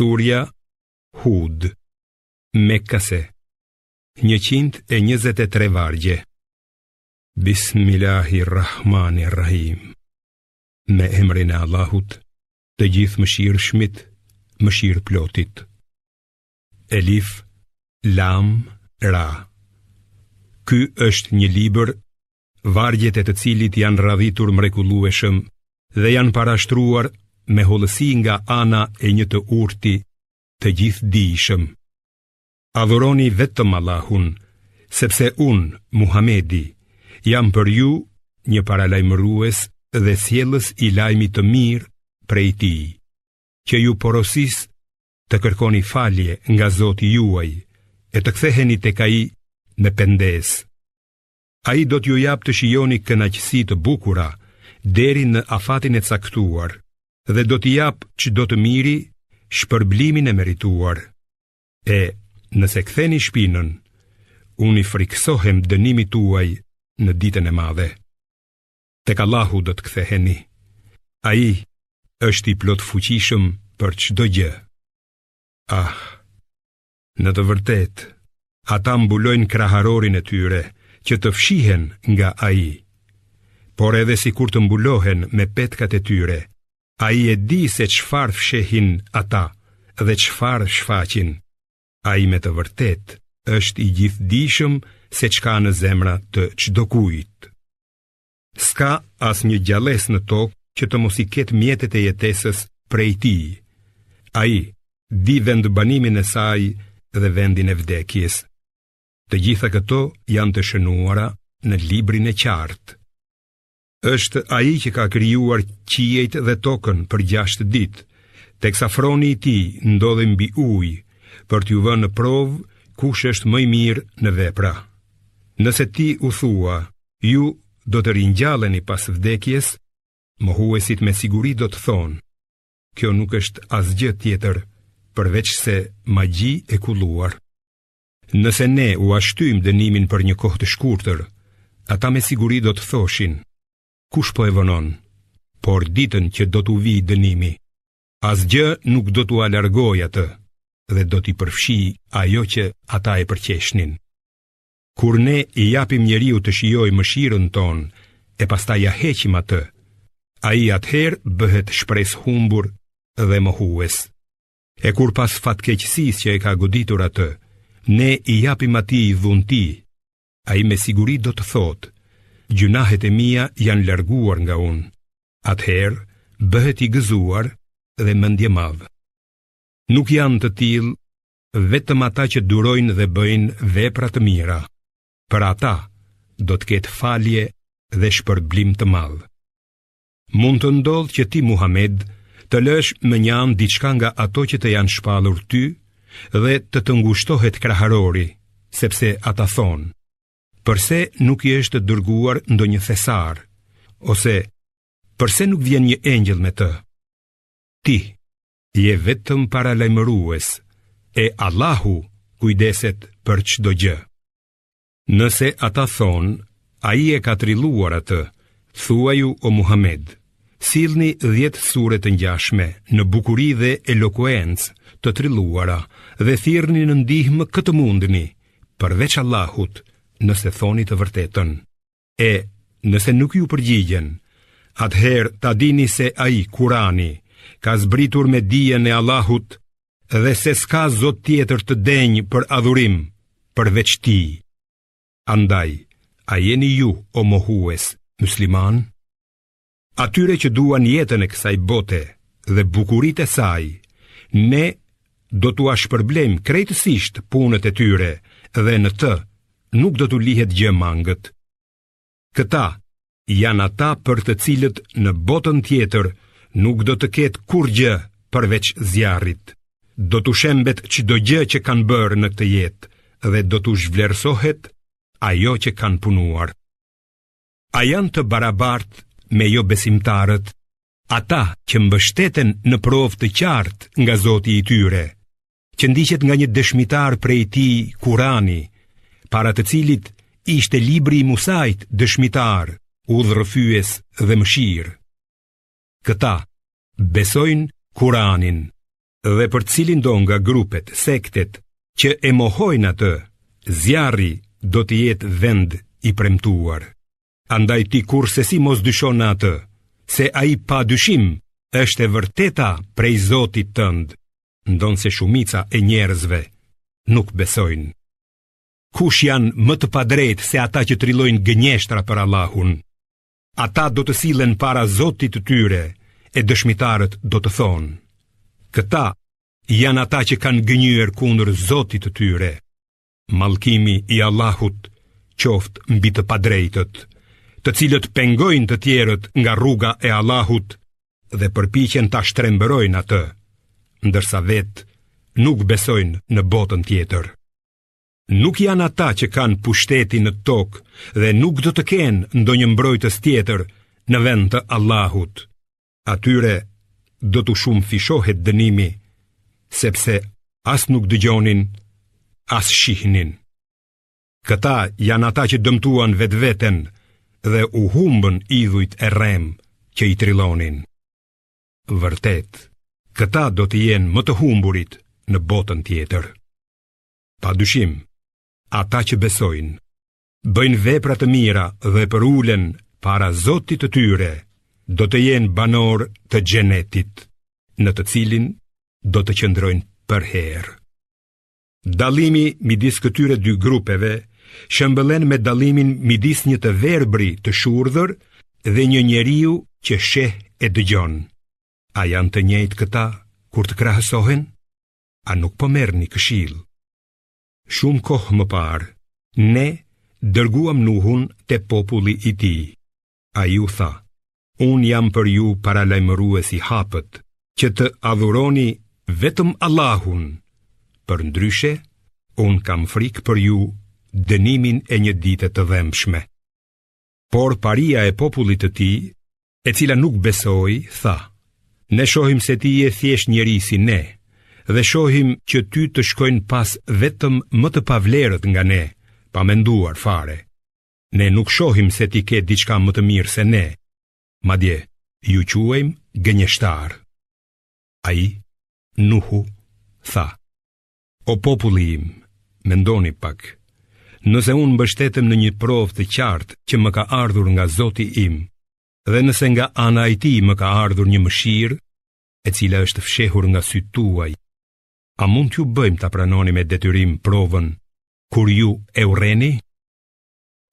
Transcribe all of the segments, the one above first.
Surja Hud Mekase 123 vargje Bismillahirrahmanirrahim Me emrin e Allahut Të gjithë mëshirë shmit Mëshirë plotit Elif Lam Ra Ky është një liber Vargjet e të cilit janë radhitur mrekulueshëm Dhe janë parashtruar me hollësi nga ana e një të urti të gjithë dijshëm Adhuroni vetëm Allahun, sepse unë, Muhamedi, jam për ju një paralajmërues dhe sjellës i lajmit të mirë prej tij. Që ju porosis të kërkoni falje nga Zoti juaj e të ktheheni tek ai me pendesë. Ai do t'ju jap të shijoni kënaqësi të bukura deri në afatin e caktuar dhe do t'i jap që do të miri shpërblimin e merituar. E, nëse ktheni shpinën, unë i friksohem dënimi tuaj në ditën e madhe. Tek Allahu do të ktheheni. A i është i plot fuqishëm për çdo gjë. Ah, në të vërtet, ata mbulojnë kraharorin e tyre, që të fshihen nga a i. Por edhe si kur të mbulohen me petkat e tyre, A i e di se qfar fshehin ata dhe qfar shfaqin A i me të vërtet është i gjithdishëm se qka në zemra të qdo kujt Ska as një gjales në tokë që të mos i ketë mjetet e jetesës prej ti A i di vend banimin e saj dhe vendin e vdekjes Të gjitha këto janë të shënuara në librin e qartë është ai që ka krijuar qiejt dhe tokën për 6 ditë, teksa froni i tij ndodhi mbi ujë për t'ju vënë në provë kush është më i mirë në vepra. Nëse ti u thua, ju do të ringjalleni pas vdekjes, mohuesit me siguri do të thonë, kjo nuk është asgjë tjetër përveç se magji e kulluar. Nëse ne u ashtym dënimin për një kohë të shkurtër, ata me siguri do të thoshin – kush po e vënon? Por ditën që do t'u vi dënimi, asgjë nuk do t'u alargojë atë dhe do t'i përfshi ajo që ata e përqeshnin. Kur ne i japim njeriu të shijojë mëshirën tonë e pastaj ja heqim atë, ai atëherë bëhet shpresë humbur dhe mohues. E kur pas fatkeqësisë që e ka goditur atë, ne i japim atij dhunti, ai me siguri do të thotë: gjunahet e mia janë larguar nga unë. Atëherë bëhet i gëzuar dhe mendje madh. Nuk janë të tillë vetëm ata që durojnë dhe bëjnë vepra të mira. Për ata do të ketë falje dhe shpërblim të madh. Mund të ndodhë që ti Muhammed të lësh më njanë diçka nga ato që të janë shpalur ty dhe të të ngushtohet kraharori, sepse ata thonë, Përse nuk i është dërguar ndo një thesar? Ose, përse nuk vjen një engjel me të? Ti, je vetëm para lajmërues, e Allahu kujdeset për qdo gjë. Nëse ata thonë, a i e ka triluar atë, thuaju o Muhammed, silni dhjetë suret në gjashme, në bukuri dhe elokuencë të triluara, dhe thirni në ndihmë këtë mundni, përveç Allahut, nëse thoni të vërtetën. E, nëse nuk ju përgjigjen, atëherë ta dini se ai kurani, ka zbritur me dijen e Allahut, dhe se s'ka zot tjetër të denjë për adhurim, për veçti. Andaj, a jeni ju, o mohues, musliman? Atyre që duan jetën e kësaj bote dhe bukurit e saj, ne do t'u ashpërblem krejtësisht punët e tyre dhe në të nuk do t'u lihet gjë mangët. Këta janë ata për të cilët në botën tjetër nuk do të ketë kur gjë përveç zjarit. Do t'u shembet që do gjë që kanë bërë në këtë jetë dhe do t'u zhvlerësohet ajo që kanë punuar. A janë të barabart me jo besimtarët, ata që mbështeten në provë të qartë nga Zoti i tyre, që ndiqet nga një dëshmitar prej tij Kurani, para të cilit ishte libri i Musait, dëshmitar, udhërrëfyes dhe mëshirë. Këta besojnë Kur'anin dhe për cilin do nga grupet, sektet, që e mohojnë atë, zjarri do të jetë vend i premtuar. Andaj ti kur se si mos dyshon atë, se a i pa dyshim është e vërteta prej Zotit tëndë, ndonë se shumica e njerëzve nuk besojnë. Kush janë më të padrejtë se ata që trillojnë gënjeshtra për Allahun? Ata do të sillen para Zotit të tyre e dëshmitarët do të thonë: Këta janë ata që kanë gënjur kundër Zotit të tyre. Mallkimi i Allahut qoft mbi të padrejtët, të cilët pengojnë të tjerët nga rruga e Allahut dhe përpiqen ta shtrembërojnë atë, ndërsa vetë nuk besojnë në botën tjetër. Nuk janë ata që kanë pushtetin në tokë dhe nuk do të kenë ndonjë mbrojtës tjetër në vend të Allahut. Atyre do të shumë fishohet dënimi, sepse as nuk dëgjonin, as shihnin. Këta janë ata që dëmtuan vetë veten dhe u humbën idhujt e rem që i trilonin. Vërtet, këta do të jenë më të humburit në botën tjetër. Pa dyshim, ata që besojnë. Bëjnë vepra të mira dhe për ulen para Zotit të tyre, do të jenë banor të gjenetit, në të cilin do të qëndrojnë për herë. Dalimi midis këtyre dy grupeve, shëmbëlen me dalimin midis një të verbri të shurëdhër dhe një njeriu që sheh e dëgjon. A janë të njëjtë këta kur të krahësohen? A nuk po merë një këshilë? Shumë kohë më parë, ne dërguam nuhun të populli i ti, a ju tha, unë jam për ju paralajmëru e si hapët, që të adhuroni vetëm Allahun, për ndryshe, unë kam frikë për ju dënimin e një dite të dhemshme. Por paria e popullit të ti, e cila nuk besoj, tha, ne shohim se ti e thjesht njeri si ne dhe shohim që ty të shkojnë pas vetëm më të pavlerët nga ne, pa menduar fare. Ne nuk shohim se ti ke diçka më të mirë se ne. Madje, ju quajmë gënjeshtar. A i, Nuhu, tha. O populli im, mendoni pak, nëse unë bështetem në një provë të qartë që më ka ardhur nga zoti im, dhe nëse nga ana më ka ardhur një mëshirë, e cila është fshehur nga sytuaj, tuaj A mund t'ju bëjmë t'a pranoni me detyrim provën kur ju e ureni?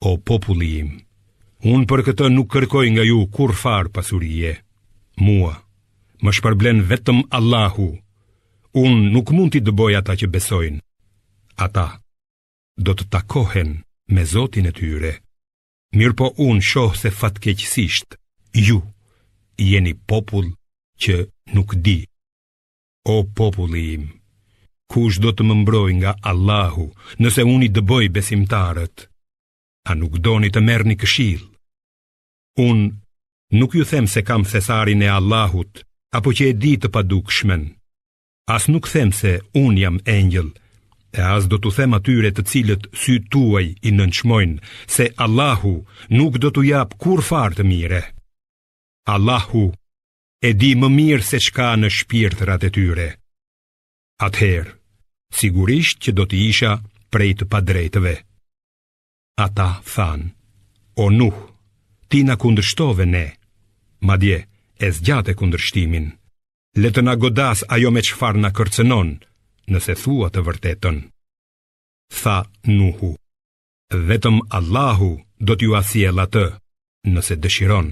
O populli im, unë për këtë nuk kërkoj nga ju kur farë pasurije. Mua, më shpërblen vetëm Allahu. Unë nuk mund t'i dëboj ata që besojnë. Ata, do të takohen me zotin e tyre. Mirë po unë shohë se fatkeqësisht, ju jeni popull që nuk di. O populli im, Kush do të më mbroj nga Allahu nëse unë i dëboj besimtarët? A nuk do një të merë një këshil? Unë nuk ju them se kam thesarin e Allahut, apo që e di të padukshmen. As nuk them se unë jam engjël, E as do të them atyre të cilët sy tuaj i nënçmojnë se Allahu nuk do të jap kur farë të mire. Allahu e di më mirë se çka në shpirtrat e tyre. Atëherë, sigurisht që do të isha prej të padrejtëve. Ata thanë, o nuh, ti na kundrështove ne, madje e zgjate kundrështimin. Le të na godas ajo me çfarë na kërcënon, nëse thua të vërtetën. Tha Nuhu, vetëm Allahu do t'ju athjell atë, nëse dëshiron.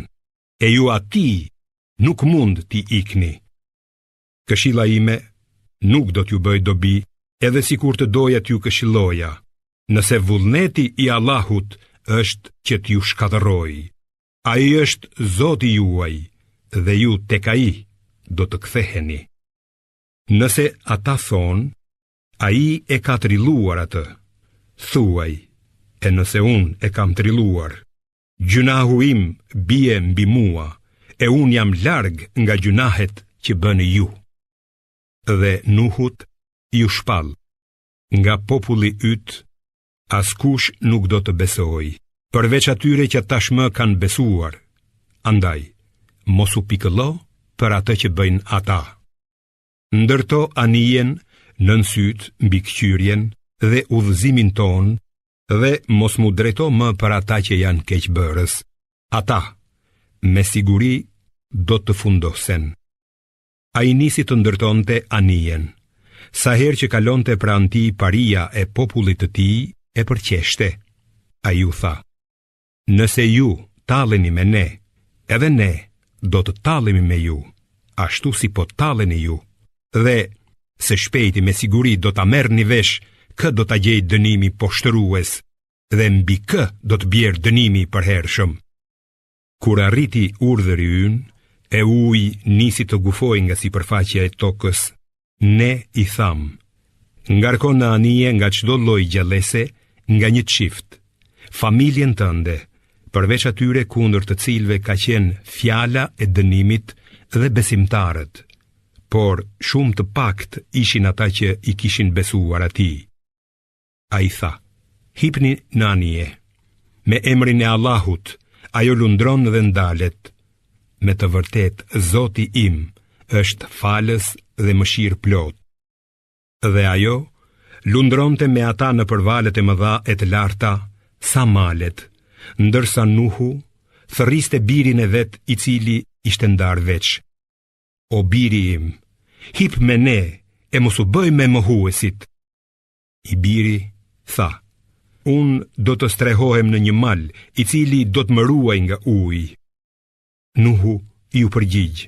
E ju ati nuk mund t'i ikni. Këshilla ime nuk do t'ju bëj dobi, edhe si kur të doja t'ju këshiloja, nëse vullneti i Allahut është që t'ju shkadëroj. A i është zoti juaj, dhe ju të ka i do të ktheheni. Nëse ata thonë, a i e ka triluar atë, thuaj, e nëse unë e kam triluar, gjunahu im bie mbi mua, e unë jam largë nga gjunahet që bënë ju dhe Nuhut ju shpall nga populli yt askush nuk do të besojë përveç atyre që tashmë kanë besuar andaj mos u pikëllo për atë që bëjnë ata ndërto anijen nën syt mbi kqyrjen dhe udhëzimin ton dhe mos mu dreto më për ata që janë keqbërës ata me siguri do të fundosen A i nisi të ndërton të anijen Sa her që kalon të pran ti paria e popullit të ti e përqeshte A ju tha Nëse ju taleni me ne Edhe ne do të talemi me ju Ashtu si po taleni ju Dhe se shpejti me siguri do të merë një vesh Kë do të gjej dënimi poshtërues Dhe mbi kë do të bjerë dënimi për herëshëm Kur arriti urdhëri i unë e uj nisi të gufoj nga si përfaqja e tokës, ne i tham, ngarkon në anije nga qdo loj gjallese, nga një qift, familjen tënde, përveç atyre kundër të cilve ka qenë fjala e dënimit dhe besimtarët, por shumë të pakt ishin ata që i kishin besuar ati. A i tha, hipni në anije, me emrin e Allahut, ajo lundron dhe ndalet, me të vërtet Zoti im është falës dhe mëshirë plot. Dhe ajo lundronte me ata në përvalet e mëdha e të larta, sa malet, ndërsa Nuhu thëriste birin e vet i cili ishte ndar veç. O biri im, hip me ne e mos u bëj me mohuesit. I biri tha: Un do të strehohem në një mal i cili do të më ruaj nga uji. Nuhu i u përgjigj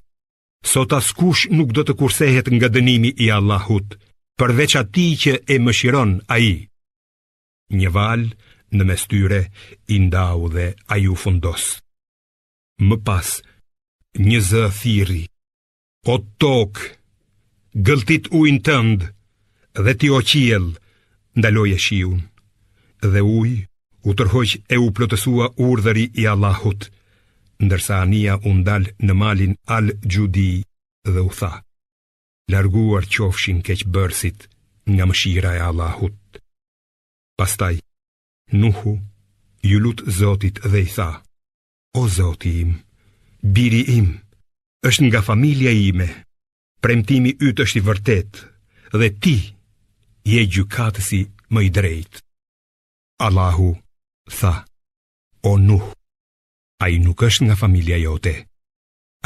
Sot askush nuk do të kursehet nga dënimi i Allahut Përveç ati që e më shiron a i Një val në mestyre i ndau dhe a ju fundos Më pas një zë thiri O tok Gëltit ujnë tënd Dhe ti o qiel Ndaloj e shiun Dhe uj u tërhoq e u plotësua urdhëri i Allahut, ndërsa Ania u ndal në malin Al Judi dhe u tha: Larguar qofshin keq bërësit nga mëshira e Allahut. Pastaj Nuhu ju lut Zotit dhe i tha: O Zoti im, biri im është nga familja ime. Premtimi yt është i vërtetë dhe ti je gjykatësi më i drejtë. Allahu tha: O Nuhu A i nuk është nga familja jote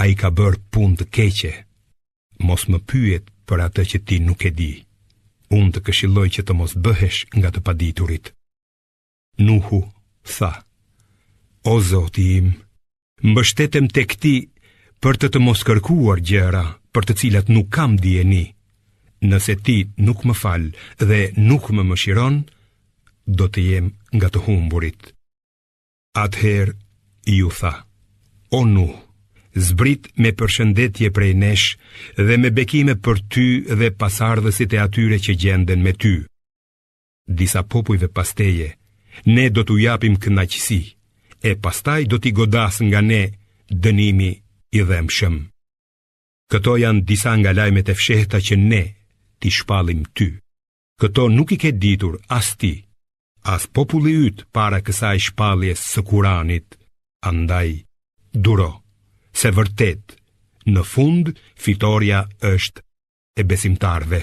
A i ka bërë pun të keqe Mos më pyet për atë që ti nuk e di Unë të këshiloj që të mos bëhesh nga të paditurit Nuhu, tha O zoti im, mbështetem të këti për të të mos kërkuar gjera Për të cilat nuk kam djeni Nëse ti nuk më fal dhe nuk më më shiron Do të jem nga të humburit Atëherë ju tha O nu, zbrit me përshëndetje prej nesh dhe me bekime për ty dhe pasardhësit e atyre që gjenden me ty Disa popujve pasteje, ne do t'u japim kënaqësi E pastaj do t'i godas nga ne dënimi i dhemshëm Këto janë disa nga lajmet e fshehta që ne t'i shpalim ty Këto nuk i ke ditur as ti, as populli ytë para kësaj shpalje së kuranit Andaj, duro, se vërtet, në fund, fitorja është e besimtarve.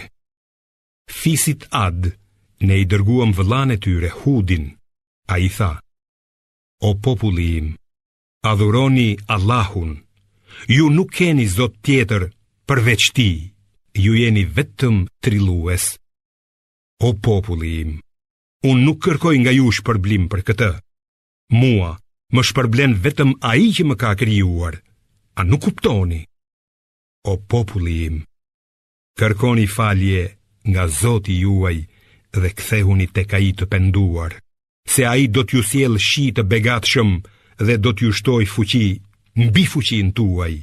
Fisit ad, ne i dërguam vëllan e tyre, hudin, a i tha, O populli im, adhuroni Allahun, ju nuk keni zot tjetër përveç ti, ju jeni vetëm trilues. O populli im, unë nuk kërkoj nga jush për blim për këtë, mua, më shpërblen vetëm a i që më ka kryuar, a nuk kuptoni. O populli im, kërkoni falje nga zoti juaj dhe kthehuni tek ka i të penduar, se a i do t'ju siel shi të begatëshëm dhe do t'ju shtoj fuqi në bifuqi në tuaj.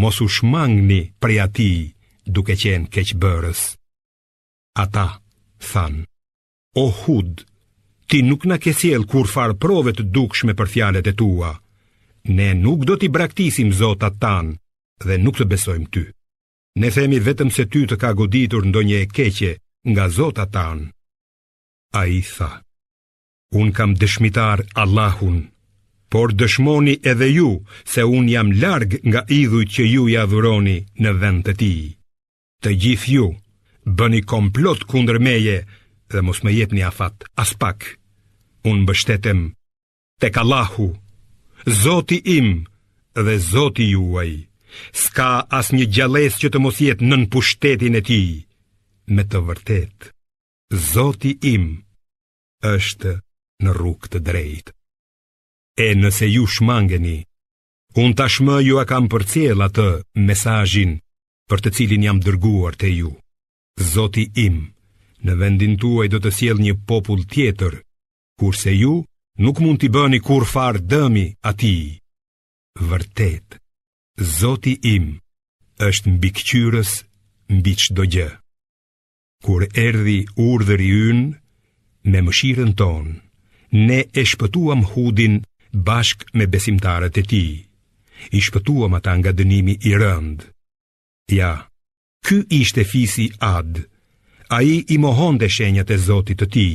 Mos u shmangni pre ati duke qenë keqëbërës. Ata, than, o hudë, ti nuk na ke thjell kur far prove të dukshme për fjalet e tua. Ne nuk do t'i braktisim zotat tan dhe nuk të besojmë ty. Ne themi vetëm se ty të ka goditur ndonjë e keqe nga zotat tan. A i tha, un kam dëshmitar Allahun, por dëshmoni edhe ju se un jam larg nga idhujt që ju i adhuroni në vend të tij. Të gjithë ju bëni komplot kundër meje dhe mos më jepni afat as pak unë bështetem Te kalahu, zoti im dhe zoti juaj Ska as një gjales që të mos jetë nën pushtetin e ti Me të vërtet, zoti im është në rrug të drejt E nëse ju shmangeni Unë tashmë ju a kam për cjela të mesajin për të cilin jam dërguar të ju. Zoti im, në vendin tuaj do të siel një popull tjetër, kurse ju nuk mund t'i bëni kur farë dëmi ati. Vërtet, Zoti im është mbi këqyrës mbi që gjë. Kur erdi urë dhe me mëshiren ton, ne e shpëtuam hudin bashk me besimtarët e ti, i shpëtuam ata nga dënimi i rënd. Ja, ky ishte fisi adë, A i i mohon dhe shenjat e Zotit të ti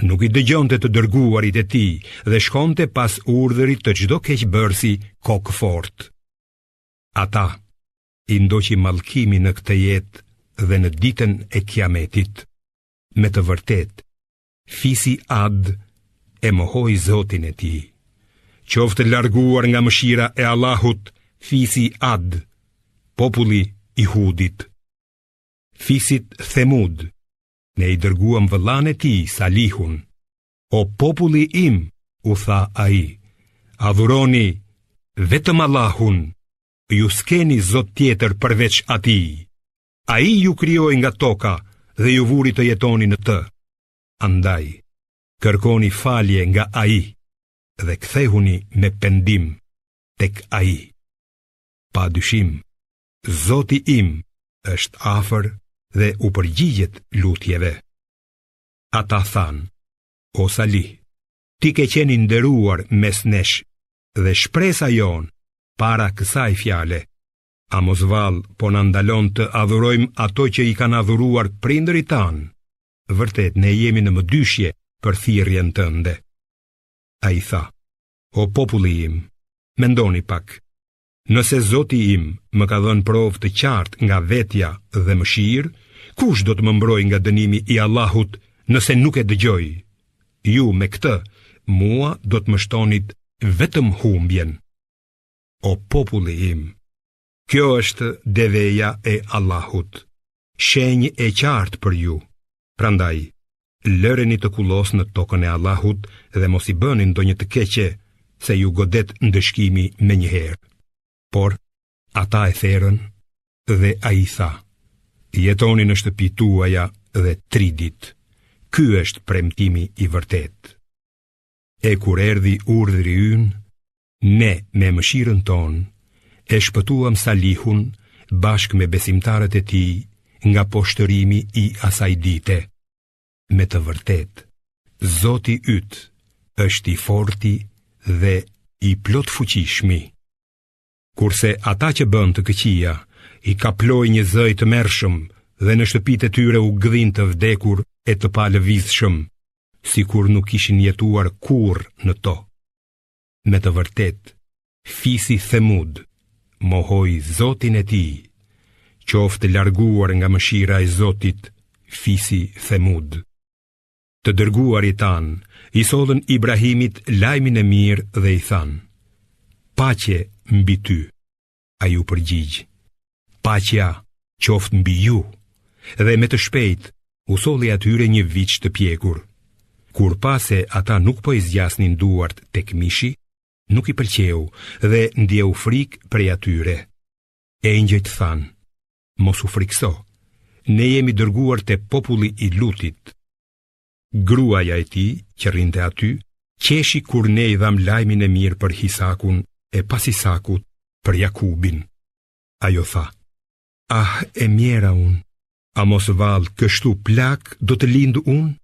nuk i dëgjonte të dërguarit e tij dhe shkonte pas urdhërit të çdo bërsi kokë fort. Ata i ndoqi mallkimin në këtë jetë dhe në ditën e Kiametit. Me të vërtetë, fisi Ad e mohoi Zotin e tij. Qoftë larguar nga mëshira e Allahut, fisi Ad, populli i Hudit. Fisit themudë. Ne i dërguam vëllane ti Salihun O populli im u tha ai Adhuroni vetëm Allahun ju skeni Zot tjetër përveç Atij Ai ju krijoi nga toka dhe ju vuri të jetoni në të Andaj kërkoni falje nga Ai dhe kthehuni me pendim tek Ai Pa dyshim Zoti im është afër dhe u përgjigjet lutjeve. Ata than, o Salih, ti ke qeni nderuar mes nesh dhe shpresa jon, para kësaj fjale. A mos val, po në ndalon të adhurojmë ato që i kanë adhuruar prindëri tanë. Vërtet, ne jemi në më dyshje për thirjen tënde. A i tha, o populli im, mendoni pak, nëse zoti im më ka dhënë provë të qartë nga vetja dhe më shirë, kush do të më mbrojë nga dënimi i Allahut nëse nuk e dëgjoj? Ju me këtë, mua do të më shtonit vetëm humbjen. O populli im, kjo është deveja e Allahut. Shenjë e qartë për ju. Prandaj, lëreni të kullos në tokën e Allahut dhe mos i bëni ndonjë të keqe se ju godet ndëshkimi menjëherë. Por ata e therrën dhe ai tha jetoni në shtëpi tuaja dhe tri dit. Ky është premtimi i vërtet. E kur erdi urdhri yn, ne me mëshirën ton, e shpëtuam salihun bashk me besimtarët e ti nga poshtërimi i asaj dite. Me të vërtet, Zoti ytë është i forti dhe i plot fuqishmi. Kurse ata që bënd të këqia, i ka ploj një zëj të mershëm, dhe në shtëpit e tyre u gdhin të vdekur e të palë vizshëm, si kur nuk ishin jetuar kur në to. Me të vërtet, fisi themud, mohoj zotin e ti, qoftë larguar nga mëshira e zotit, fisi themud. Të dërguar i tanë, i sodhen Ibrahimit lajmin e mirë dhe i thanë, pache mbi ty, a ju përgjigjë. Shfaqja qoftë mbi ju dhe me të shpejt u solli atyre një viç të pjekur. Kur pa se ata nuk po i zgjasnin duart tek mishi, nuk i pëlqeu dhe ndjeu frikë prej atyre. Engjëjt than: Mos u frikso. Ne jemi dërguar te populli i lutit. Gruaja e tij që rrinte aty, qeshi kur ne i dham lajmin e mirë për Hisakun e pas Hisakut për Jakubin. Ajo tha: Ah, e mjera unë, a mos valë kështu plak do të lindu unë,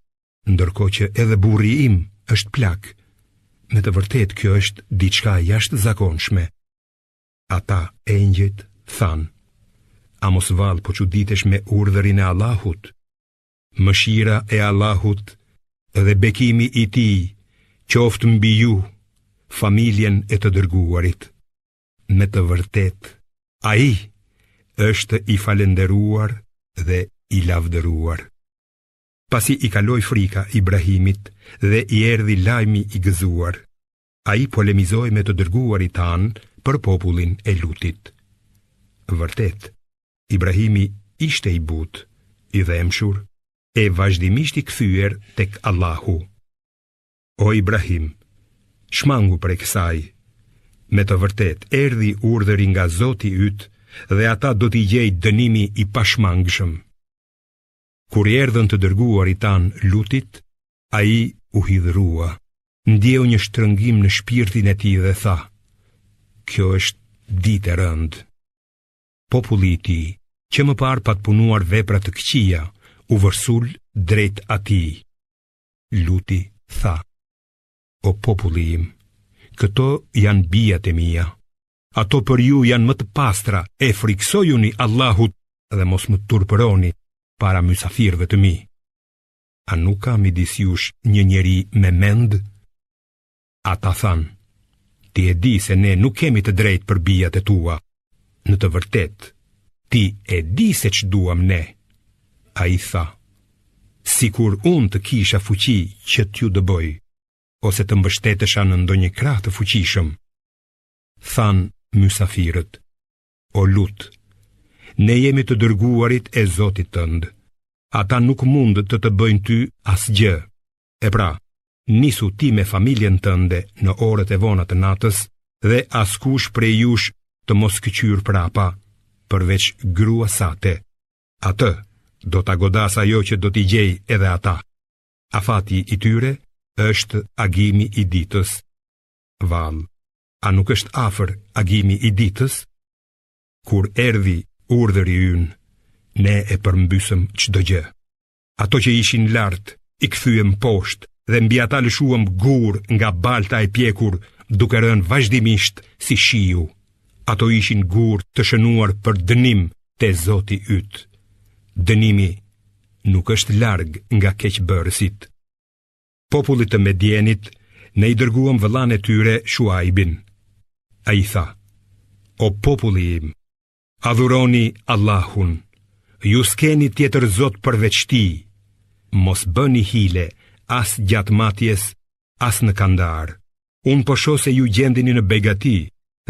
ndërko që edhe burri im është plak. Me të vërtet kjo është diçka jashtë zakonshme. Ata e njët thanë, a mos valë po që ditesh me urdhërin e Allahut, mëshira e Allahut dhe bekimi i ti, qoftë mbi ju, familjen e të dërguarit. Me të vërtet, a i, a i, është i falenderuar dhe i lavdëruar. Pasi i kaloi frika Ibrahimit dhe i erdhi lajmi i gëzuar, a i polemizoj me të dërguar i tanë për popullin e lutit. Vërtet, Ibrahimi ishte i but, i dhemshur, e vazhdimisht i këthyër tek Allahu. O Ibrahim, shmangu për e kësaj, me të vërtet erdi urdhëri nga Zoti ytë dhe ata do t'i gjej dënimi i pashmangshëm. Kur i erdhën të dërguar i tan lutit, a i u hidhërua, ndjeu një shtrëngim në shpirtin e ti dhe tha, kjo është ditë rënd. Populli ti, që më par pat punuar vepra të këqia, u vërsul drejt ati. Luti tha, o populli im, këto janë bijat e mija. Ato për ju janë më të pastra, e friksojuni Allahut dhe mos më turpëroni para mysafirëve të mi. A nuk ka midis jush një njeri me mend? Ata than, ti e di se ne nuk kemi të drejt për bijat e tua. Në të vërtet, ti e di se që duam ne. A i tha, si kur unë të kisha fuqi që t'ju dëboj, ose të mbështetesha në ndonjë krah të fuqishëm. Than, mysafirët O lutë, ne jemi të dërguarit e Zotit tënd. Ata nuk mund të të bëjnë ty asgjë. E pra, nisu ti me familjen tënde në orët e vona të natës dhe askush prej jush të mos këqyr prapa, përveç gruas sate. Atë do ta godas ajo që do t'i gjej edhe ata. Afati i tyre është agimi i ditës. Vallë a nuk është afër agimi i ditës? Kur erdi urdhëri ynë, ne e përmbysëm çdo gjë. Ato që ishin lart, i kthyem poshtë dhe mbi ata lëshuam gur nga balta e pjekur, duke rënë vazhdimisht si shiu. Ato ishin gur të shënuar për dënim te Zoti yt. Dënimi nuk është larg nga keqbërësit. Popullit të Medjenit ne i dërguam vëllan e tyre Shuaibin. A i tha O populli im Adhuroni Allahun Ju s'keni tjetër zot përveçti Mos bëni hile As gjatë matjes As në kandar Unë pësho po se ju gjendini në begati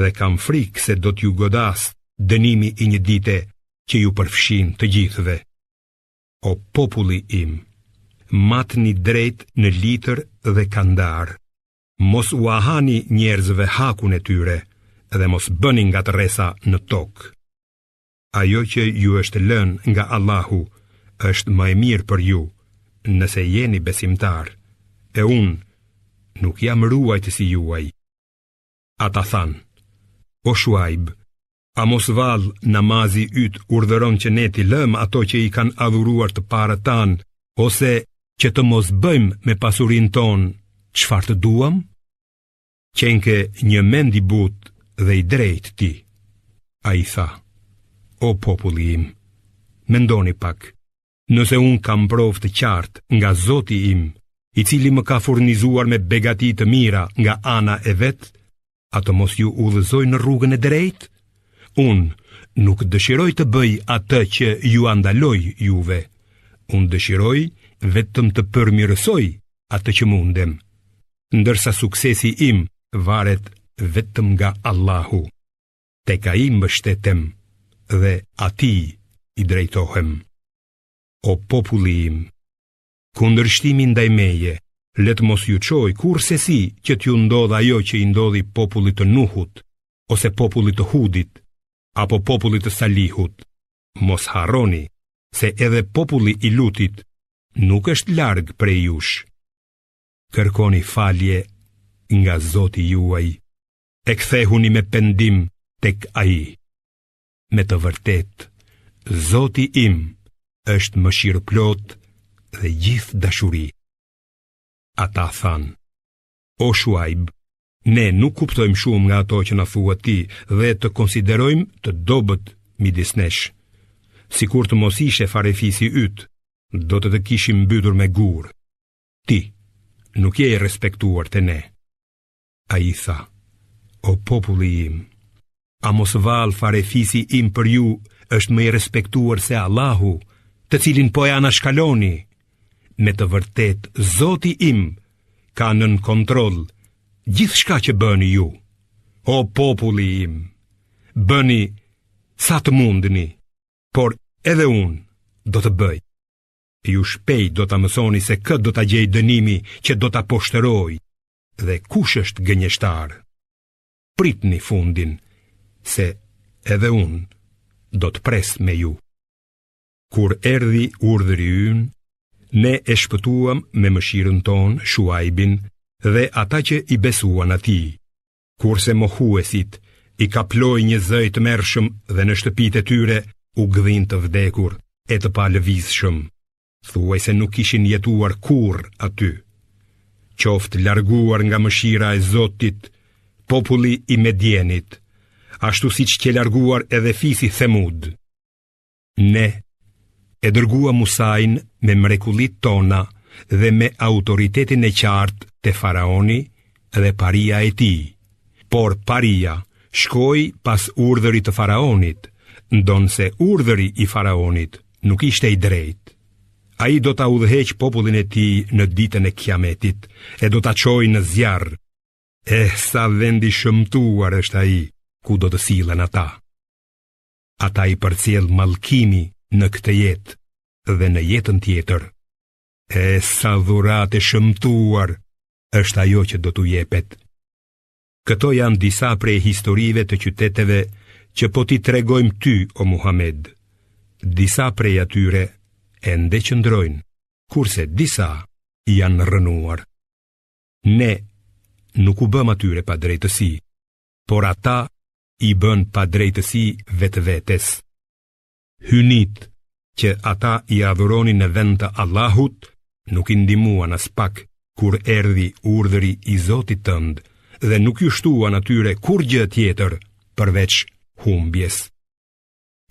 Dhe kam frikë se do t'ju godas Dënimi i një dite Që ju përfshin të gjithve O populli im Matni drejt në litër dhe kandar Mos u ahani njerëzve hakun e tyre dhe mos bëni nga të resa në tokë. Ajo që ju është lën nga Allahu është më e mirë për ju, nëse jeni besimtar. E unë nuk jam ruajt si juaj. Ata than: O Shuaib, a mos vall namazi yt urdhëron që ne ti lëm ato që i kanë adhuruar të pare tan, ose që të mos bëjmë me pasurinë ton çfarë duam? Qenke një mend i butë dhe i drejt ti A i tha O populli im Mendoni pak Nëse unë kam brov të qartë nga zoti im I cili më ka furnizuar me begati të mira nga ana e vet A të mos ju u dhezoj në rrugën e drejt Unë nuk dëshiroj të bëj atë që ju andaloj juve Unë dëshiroj vetëm të përmirësoj atë që mundem Ndërsa suksesi im varet vetëm nga Allahu Te ka i mbështetem dhe ati i drejtohem O populli im, kundërshtimin ndaj meje Letë mos ju qoj kur se si që t'ju ndodh ajo që i ndodhi popullit të nuhut Ose popullit të hudit Apo popullit të salihut Mos haroni se edhe populli i lutit nuk është largë prej jush Kërkoni falje nga Zoti juaj, e kthehuni me pendim tek ai. Me të vërtet, Zoti im është më shirë plot dhe gjithë dashuri. Ata than, o shuajb, ne nuk kuptojmë shumë nga ato që në thua ti dhe të konsiderojmë të dobet mi nesh. Si kur të mos ishe farefisi ytë, do të të kishim bydur me gurë. Ti, nuk je i respektuar të ne. A i tha, o populli im A mos val farefisi im për ju është më i respektuar se Allahu Të cilin po e anashkaloni Me të vërtet, Zoti im ka nën kontrol Gjithë shka që bëni ju O populli im Bëni sa të mundni Por edhe unë do të bëj Ju shpejt do të mësoni se këtë do të gjej dënimi që do të poshtëroj Dhe kush është gënjështarë prit një fundin, se edhe unë do të pres me ju. Kur erdi urdhëri ynë, ne e shpëtuam me mëshirën tonë shuajbin dhe ata që i besuan ati, kurse mohuesit i kaploj një zëjt mërshëm dhe në shtëpit e tyre u gdhin të vdekur e të palë vizshëm, thuaj se nuk ishin jetuar kur aty. Qoftë larguar nga mëshira e Zotit, populli i Medjenit, ashtu si që ke larguar edhe fisi Themud. Ne e dërgua Musajnë me mrekullit tona dhe me autoritetin e qartë të faraoni dhe paria e ti. Por paria shkoj pas urdhëri të faraonit, ndonse urdhëri i faraonit nuk ishte i drejt. A i do t'a udheq popullin e ti në ditën e kiametit, e do t'a qoj në zjarë, Eh, sa vendi shëmtuar është a i, ku do të silen ata. Ata i përcjel malkimi në këtë jetë dhe në jetën tjetër. E sa dhurat e shëmtuar është ajo që do të jepet. Këto janë disa prej historive të qyteteve që po ti tregojmë ty o Muhammed. Disa prej atyre e ndeqëndrojnë, kurse disa janë rënuar. Ne nuk u bëm atyre pa drejtësi, por ata i bën pa drejtësi vetë vetes. Hynit që ata i adhuronin në vend të Allahut, nuk i ndimuan as pak kur erdhi urdhëri i Zotit tënd dhe nuk ju shtuan atyre kur gjë tjetër përveç humbjes.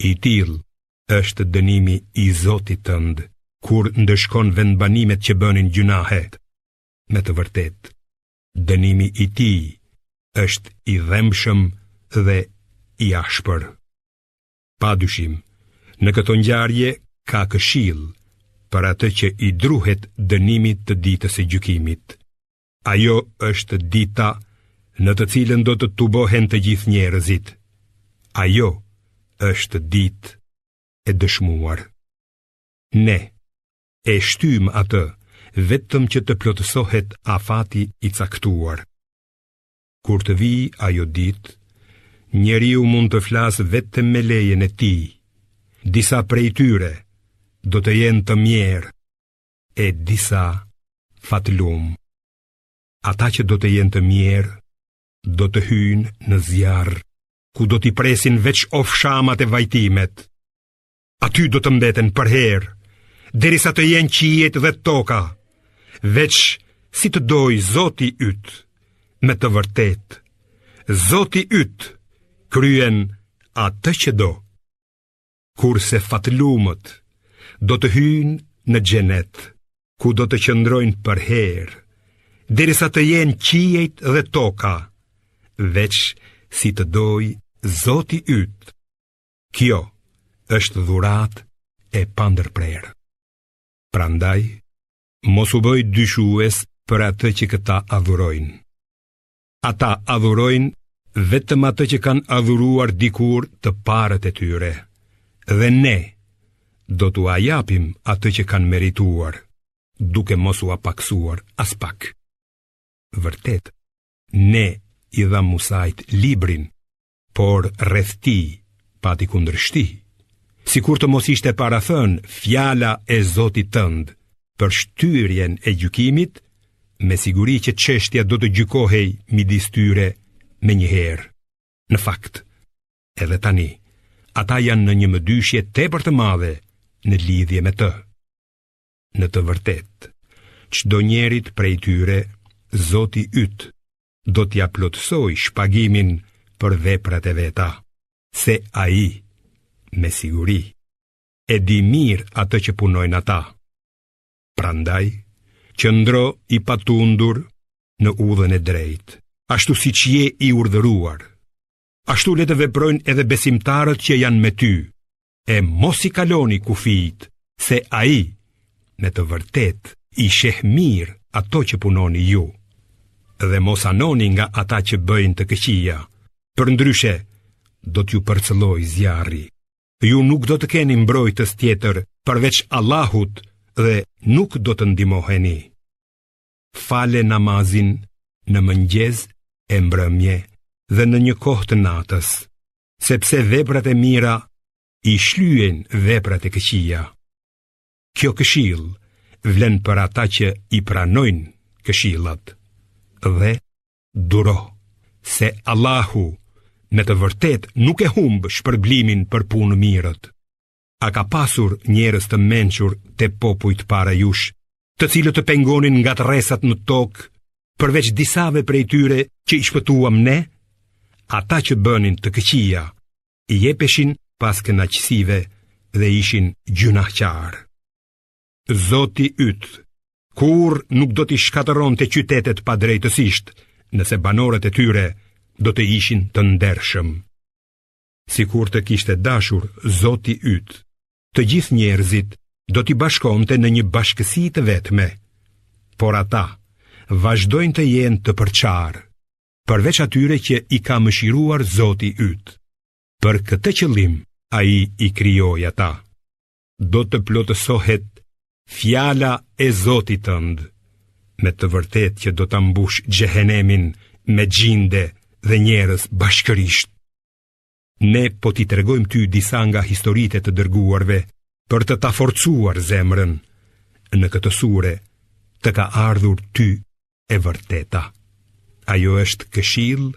I til është dënimi i Zotit tënd kur ndëshkon vendbanimet që bënin gjunahet. Me të vërtetë, dënimi i ti është i dhemshëm dhe i ashpër. Pa dyshim, në këto njarje ka këshil për atë që i druhet dënimit të ditës e gjukimit. Ajo është dita në të cilën do të tubohen të gjithë njerëzit. Ajo është dit e dëshmuar. Ne, e shtym atë, vetëm që të plotësohet afati i caktuar. Kur të vi ajo dit, njeri u mund të flasë vetëm me lejen e ti, disa prej tyre do të jenë të mjerë e disa fatlum. Ata që do të jenë të mjerë do të hynë në zjarë, ku do t'i presin veç ofshamat shamat e vajtimet. Aty do të mbeten përherë, Derisa të jenë qijet dhe toka veç si të doj Zoti yt me të vërtetë. Zoti yt kryen atë që do. Kurse fatlumët do të hyjnë në xhenet, ku do të qëndrojnë për herë, derisa të jenë qiejt dhe toka, veç si të doj Zoti yt. Kjo është dhurat e pandërprerë. Prandaj, mos u bëj dyshues për atë që këta adhurojnë. Ata adhurojnë vetëm atë që kanë adhuruar dikur të parët e tyre, dhe ne do të ajapim atë që kanë merituar, duke mos u apaksuar as pak. Vërtet, ne i dha musajt librin, por rrethti pati kundrështi, si kur të mos ishte parathën fjala e zotit tëndë, për shtyrjen e gjykimit, me siguri që çështja do të gjykohej midis tyre më një herë. Në fakt, edhe tani, ata janë në një mëdyshje tepër të madhe në lidhje me të. Në të vërtetë, çdo njerit prej tyre, Zoti yt do t'i plotësoj shpagimin për veprat e veta, se ai me siguri e di mirë atë që punojnë ata. Prandaj, ndro i patundur në udhën e drejt, ashtu si që je i urdhëruar. Ashtu le të veprojnë edhe besimtarët që janë me ty, e mos i kaloni kufijit, se a i, me të vërtet, i shehmir ato që punoni ju, dhe mos anoni nga ata që bëjnë të këqia, për ndryshe, do t'ju përcëloj zjarri. Ju nuk do të keni mbrojtës tjetër përveç Allahut, dhe nuk do të ndimoheni Fale namazin në mëngjez e mbrëmje dhe në një kohë të natës Sepse veprat e mira i shlyen veprat e këqia Kjo këshil vlen për ata që i pranojnë këshilat Dhe duro se Allahu me të vërtet nuk e humbë shpërblimin për punë mirët A ka pasur njerës të menqur të popujt para jush, të cilët të pengonin nga të resat në tokë, përveç disave prej tyre që i shpëtuam ne? Ata që bënin të këqia, i jepeshin pas kënaqësive dhe ishin gjunahqar. Zoti ytë, kur nuk do t'i shkateron të qytetet pa drejtësisht, nëse banorët e tyre do të ishin të ndershëm. Sikur të kishte dashur, Zoti yt, të gjithë njerëzit do t'i bashkonte në një bashkësi të vetme. Por ata vazhdojnë të jenë të përçarë, përveç atyre që i ka mëshiruar Zoti ytë. Për këtë qëllim, a i i kryoj ata. Do të plotësohet fjala e Zotit tëndë, me të vërtet që do të mbush gjehenemin me gjinde dhe njerës bashkërisht. Ne po ti tregojmë ty disa nga historitë të dërguarve për të ta forcuar zemrën në këtë sure të ka ardhur ty e vërteta. Ajo është këshill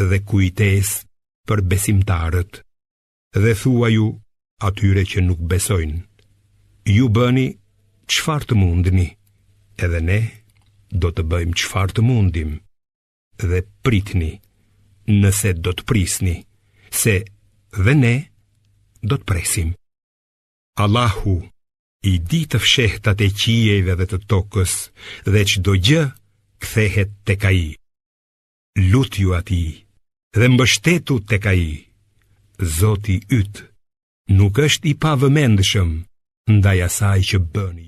dhe kujtes për besimtarët. Dhe thua ju atyre që nuk besojnë. Ju bëni qëfar të mundni, edhe ne do të bëjmë qëfar të mundim, dhe pritni nëse do të prisni se dhe ne do të presim. Allahu, i di të fshehtat e qijeve dhe të tokës, dhe që do gjë, kthehet të kaji. Lut ju ati, dhe mbështetu të kaji. Zoti ytë, nuk është i pavëmendëshëm, ndaj asaj që bëni.